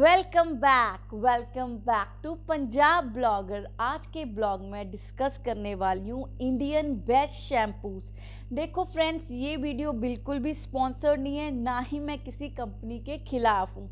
welcome back welcome back to Punjab blogger आज के blog में डिस्कस करने वाली हूँ इंडियन बेस्ट शैम्पूस देखो फ्रेंड्स ये वीडियो बिल्कुल भी स्पॉन्सर्ड नहीं है ना ही मैं किसी कंपनी के ख़िलाफ़ हूँ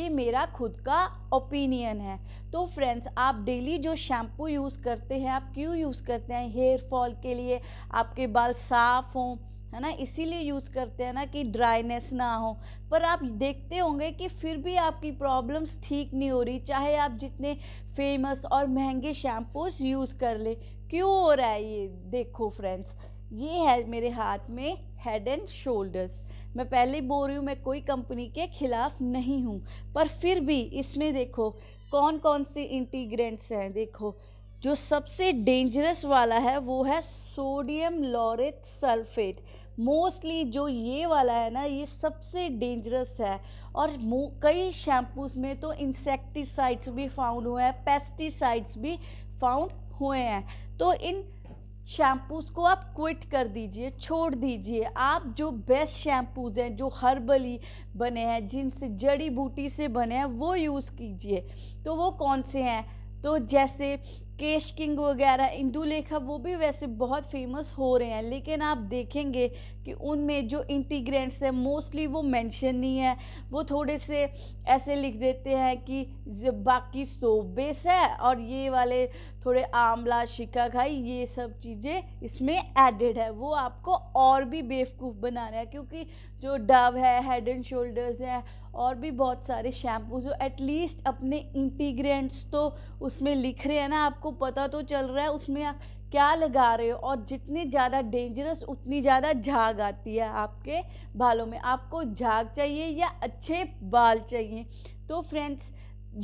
ये मेरा खुद का ओपिनियन है तो फ्रेंड्स आप डेली जो शैम्पू यूज़ करते हैं आप क्यों यूज़ करते हैं हेयर फॉल के लिए आपके बाल साफ़ हों है ना इसीलिए यूज़ करते हैं ना कि ड्राइनेस ना हो पर आप देखते होंगे कि फिर भी आपकी प्रॉब्लम्स ठीक नहीं हो रही चाहे आप जितने फेमस और महंगे शैम्पूस यूज़ कर लें क्यों हो रहा है ये देखो फ्रेंड्स ये है मेरे हाथ में हेड एंड शोल्डर्स मैं पहले बोल रही हूँ मैं कोई कंपनी के ख़िलाफ़ नहीं हूँ पर फिर भी इसमें देखो कौन कौन से इंटीग्रेंट्स हैं देखो जो सबसे डेंजरस वाला है वो है सोडियम लॉरिक सल्फेट मोस्टली जो ये वाला है ना ये सबसे डेंजरस है और कई शैम्पूज़ में तो इंसेक्टिसाइड्स भी फाउंड हुए हैं पेस्टिसाइड्स भी फाउंड हुए हैं तो इन शैम्पूज़ को आप क्विट कर दीजिए छोड़ दीजिए आप जो बेस्ट शैम्पूज़ हैं जो हर्बली बने हैं जिनसे जड़ी बूटी से बने हैं वो यूज़ कीजिए तो वो कौन से हैं तो जैसे केश किंग वगैरह इंदुलेखा वो भी वैसे बहुत फेमस हो रहे हैं लेकिन आप देखेंगे कि उनमें जो इंटीग्रेंट्स हैं मोस्टली वो मेंशन नहीं है वो थोड़े से ऐसे लिख देते हैं कि बाकी सोबेस है और ये वाले थोड़े आंवला खाई ये सब चीज़ें इसमें एडेड है वो आपको और भी बेवकूफ़ बना रहे हैं क्योंकि जो डव है हेड एंड शोल्डर्स है और भी बहुत सारे शैम्पूज जो एटलीस्ट अपने इंटीग्रेंट्स तो उसमें लिख रहे हैं ना आप आपको पता तो चल रहा है उसमें आप क्या लगा रहे हो और जितनी ज़्यादा डेंजरस उतनी ज़्यादा झाग आती है आपके बालों में आपको झाग चाहिए या अच्छे बाल चाहिए तो फ्रेंड्स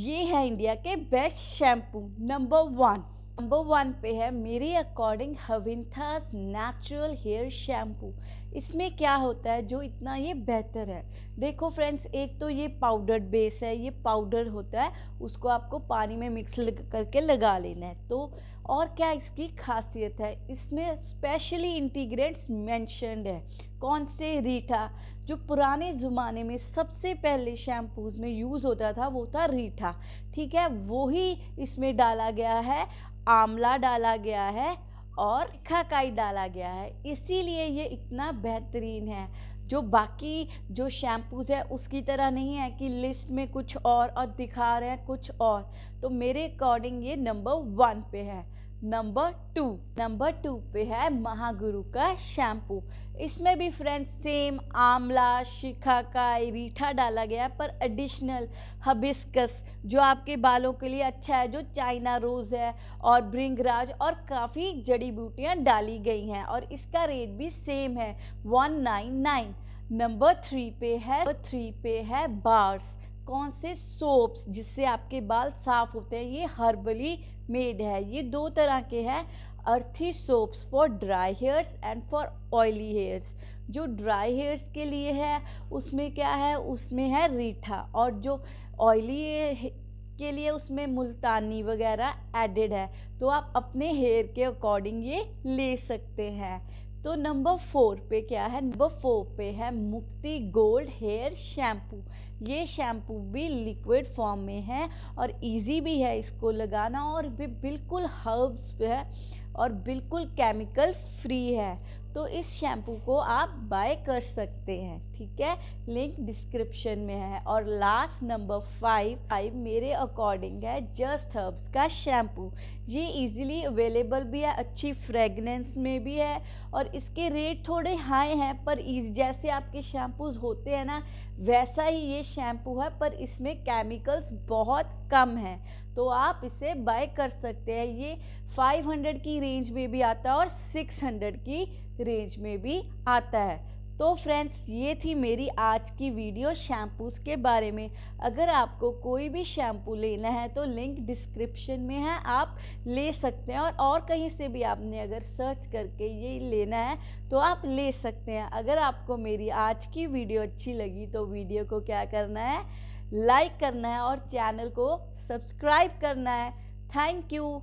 ये है इंडिया के best shampoo number one number one पे है मेरे अकॉर्डिंग हविंथास नेचुरल हेयर शैम्पू इसमें क्या होता है जो इतना ये बेहतर है देखो फ्रेंड्स एक तो ये पाउडर बेस है ये पाउडर होता है उसको आपको पानी में मिक्स करके लगा लेना है तो और क्या इसकी खासियत है इसमें स्पेशली इंटीग्रेंट्स मैंशनड है कौन से रीठा जो पुराने ज़माने में सबसे पहले शैम्पूज़ में यूज़ होता था वो था रीठा ठीक है वो ही इसमें डाला गया है आंवला डाला गया है और खाकाई डाला गया है इसीलिए ये इतना बेहतरीन है जो बाकी जो शैम्पूज़ है उसकी तरह नहीं है कि लिस्ट में कुछ और और दिखा रहे हैं कुछ और तो मेरे अकॉर्डिंग ये नंबर वन पे है नंबर टू नंबर टू पे है महागुरु का शैम्पू इसमें भी फ्रेंड्स सेम आमला शिखा का रीठा डाला गया पर एडिशनल हबिस्कस जो आपके बालों के लिए अच्छा है जो चाइना रोज़ है और ब्रिंगराज और काफ़ी जड़ी बूटियाँ डाली गई हैं और इसका रेट भी सेम है one nine nine number three पे है थ्री पे है बार्स कौन से सोप्स जिससे आपके बाल साफ़ होते हैं ये हर्बली मेड है ये दो तरह के हैं earthy soaps for dry hairs and for oily hairs जो ड्राई हेयर्स के लिए है उसमें क्या है उसमें है रीठा और जो ऑयली के लिए उसमें मुल्तानी वगैरह एडेड है तो आप अपने हेयर के अकॉर्डिंग ये ले सकते हैं तो नंबर फोर पे क्या है नंबर फोर पे है मुक्ति गोल्ड हेयर शैम्पू ये शैम्पू भी लिक्विड फॉर्म में है और इजी भी है इसको लगाना और भी बिल्कुल हर्ब्स है और बिल्कुल केमिकल फ्री है तो इस शैम्पू को आप बाय कर सकते हैं ठीक है लिंक डिस्क्रिप्शन में है और लास्ट नंबर फाइव फाइव मेरे अकॉर्डिंग है जस्ट हर्ब्स का शैम्पू ये इजीली अवेलेबल भी है अच्छी फ्रेगनेंस में भी है और इसके रेट थोड़े हाई हैं पर इस जैसे आपके शैम्पूज होते हैं ना वैसा ही ये शैम्पू है पर इसमें केमिकल्स बहुत कम हैं तो आप इसे बाय कर सकते हैं ये 500 की रेंज में भी आता है और 600 की रेंज में भी आता है तो फ्रेंड्स ये थी मेरी आज की वीडियो शैम्पूस के बारे में अगर आपको कोई भी शैम्पू लेना है तो लिंक डिस्क्रिप्शन में है आप ले सकते हैं और और कहीं से भी आपने अगर सर्च करके ये लेना है तो आप ले सकते हैं अगर आपको मेरी आज की वीडियो अच्छी लगी तो वीडियो को क्या करना है लाइक करना है और चैनल को सब्सक्राइब करना है थैंक यू